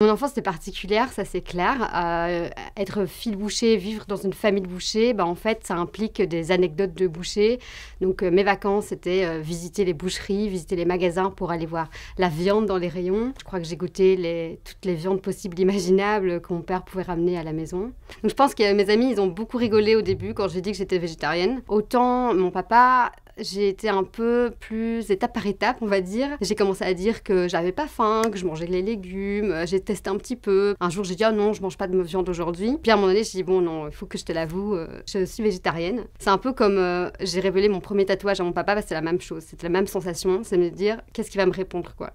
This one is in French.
Mon enfance était particulière, ça c'est clair. Euh, être fil boucher, vivre dans une famille de bouchers, bah, en fait, ça implique des anecdotes de boucher. Donc euh, mes vacances, c'était euh, visiter les boucheries, visiter les magasins pour aller voir la viande dans les rayons. Je crois que j'ai goûté toutes les viandes possibles, imaginables que mon père pouvait ramener à la maison. je pense que mes amis, ils ont beaucoup rigolé au début quand j'ai dit que j'étais végétarienne. Autant mon papa, j'ai été un peu plus étape par étape, on va dire. J'ai commencé à dire que j'avais pas faim, que je mangeais les légumes, euh, j'ai testé un petit peu. Un jour, j'ai dit, oh non, je mange pas de viande aujourd'hui. Puis à un moment donné, j'ai dit, bon, non, il faut que je te l'avoue, euh, je suis végétarienne. C'est un peu comme euh, j'ai révélé mon premier tatouage à mon papa, c'est la même chose, c'est la même sensation, c'est me dire, qu'est-ce qu'il va me répondre, quoi.